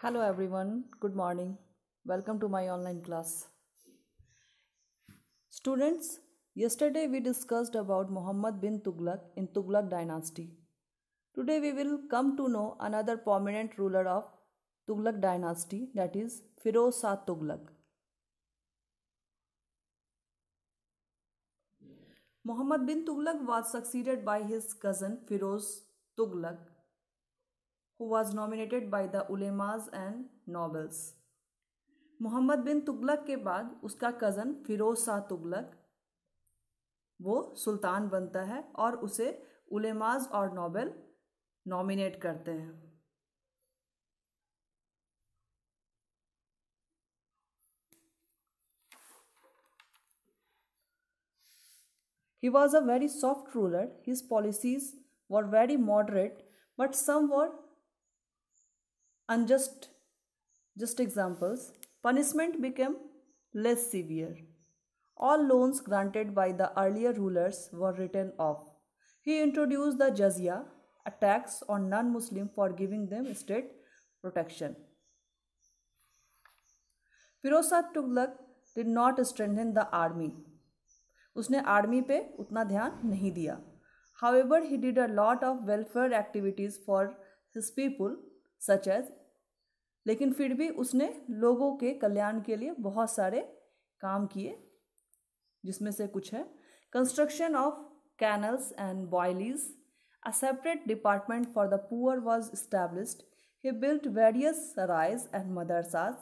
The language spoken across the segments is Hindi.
Hello everyone, good morning. Welcome to my online class. Students, yesterday we discussed about Muhammad bin Tughlaq in Tughlaq dynasty. Today we will come to know another prominent ruler of Tughlaq dynasty that is Firoz Shah Tughlaq. Muhammad bin Tughlaq was succeeded by his cousin Firoz Tughlaq who was nominated by the ulemas and nobles. Mohammad बिन तुगलक के बाद उसका कज़न फिरोज शाह तुगलक वो सुल्तान बनता है और उसे उलेमाज और नोबेल नॉमिनेट करते हैं He was a very soft ruler. His policies were very moderate, but some were unjust just examples, punishment became less severe. All loans granted by the earlier rulers were written off. He introduced the jizya, a tax on non Muslim for giving them state protection. Firoz Tughlaq did not strengthen the army. उसने आर्मी पे उतना ध्यान नहीं दिया however he did a lot of welfare activities for his people such as लेकिन फिर भी उसने लोगों के कल्याण के लिए बहुत सारे काम किए जिसमें से कुछ है construction of canals and baolis a separate department for the poor was established he built various sarais and madrasas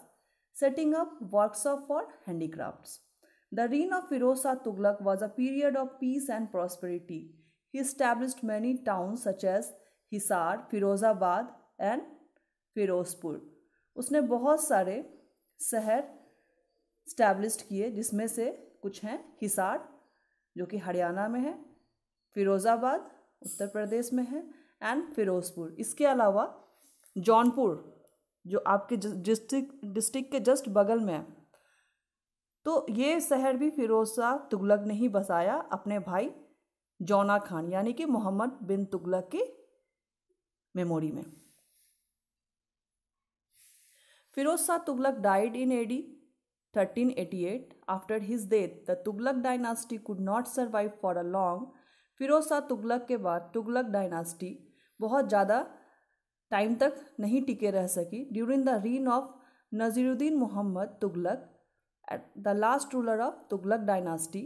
setting up workshop for handicraft the reign of Firoz Tughlaq was a period of peace and prosperity he established many town such as Hisar Firozabad and Firozpur उसने बहुत सारे शहर स्टैब्लिश किए जिसमें से कुछ हैं हिसार जो कि हरियाणा में है फिरोज़ाबाद उत्तर प्रदेश में है एंड फिरोजपुर इसके अलावा जौनपुर जो आपके डिस्ट्रिक्ट डिस्ट्रिक्ट के जस्ट बगल में है तो ये शहर भी फिरोज़ा तुगलक ने ही बसाया अपने भाई जौना खान यानी कि मोहम्मद बिन तुगलक की मेमोरी में Firoz Shah Tughlaq died in AD 1388. After his death the Tughlaq dynasty could not survive for a long Firoz Shah Tughlaq के बाद तुगलक डायनास्टी बहुत ज़्यादा टाइम तक नहीं टिके रह सकी during the reign of Nasiruddin Mohammad Tughlaq at the last ruler of Tughlaq dynasty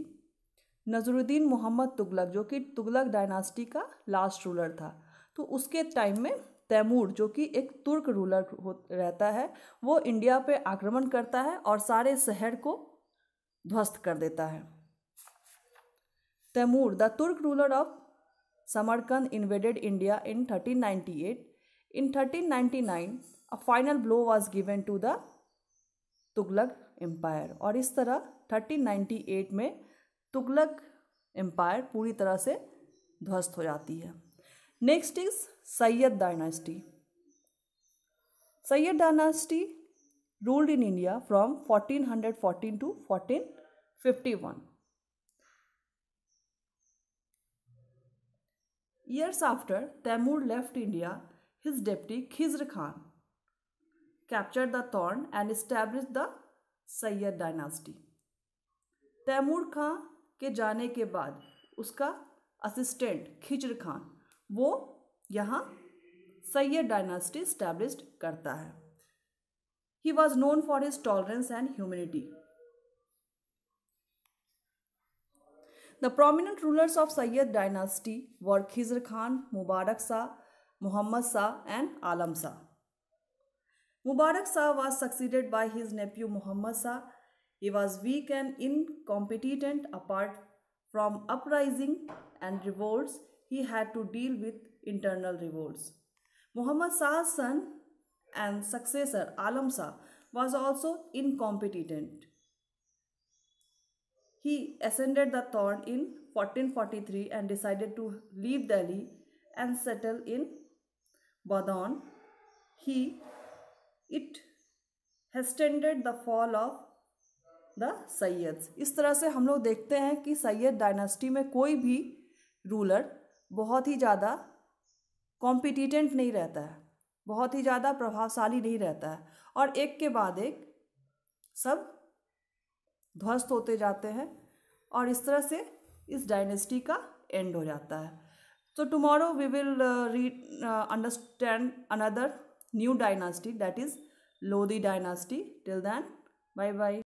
Nasiruddin Mohammad Tughlaq जो कि तुगलक डायनास्टी का लास्ट रूलर था तो उसके टाइम में तैमूर जो कि एक तुर्क रूलर रहता है वो इंडिया पे आक्रमण करता है और सारे शहर को ध्वस्त कर देता है Timur the Turk ruler of Samarkand invaded India in 1398 in 1399 a final blow was given to the Tughlaq empire और इस तरह 1398 में तुगलक एम्पायर पूरी तरह से ध्वस्त हो जाती है next is Sayyid dynasty Sayyid dynasty ruled in India from 1414 to fourteen fifty one years after Timur left India his deputy Khizr Khan capture the throne and establish the Sayyid dynasty Timur Khan के जाने के बाद उसका असिस्टेंट खिजर खान वो यहाँ सैयद डायनास्टी स्टैब्लिश करता है he was known for his tolerance and humanity the prominent rulers of Sayyid dynasty were Khizr Khan Mubarak Shah Mohammad Shah and Alam Shah Mubarak Shah was succeeded by his nephew Mohammad Shah he was weak and incompetent apart from uprising and revolts he had to deal with internal revolts. Muhammad Shah's son and successor Alam Shah was also incompetent. He ascended the throne in 1443 and decided to leave Delhi and settle in Badon. He it hesitated the fall of the Sayyid इस तरह से हम लोग देखते हैं कि सैयद डायनेस्टी में कोई भी रूलर बहुत ही ज़्यादा कॉम्पिटिटेंट नहीं रहता है बहुत ही ज़्यादा प्रभावशाली नहीं रहता है और एक के बाद एक सब ध्वस्त होते जाते हैं और इस तरह से इस डायनेस्टी का एंड हो जाता है तो tomorrow we will re understand another new dynasty that is Lodi dynasty till then bye bye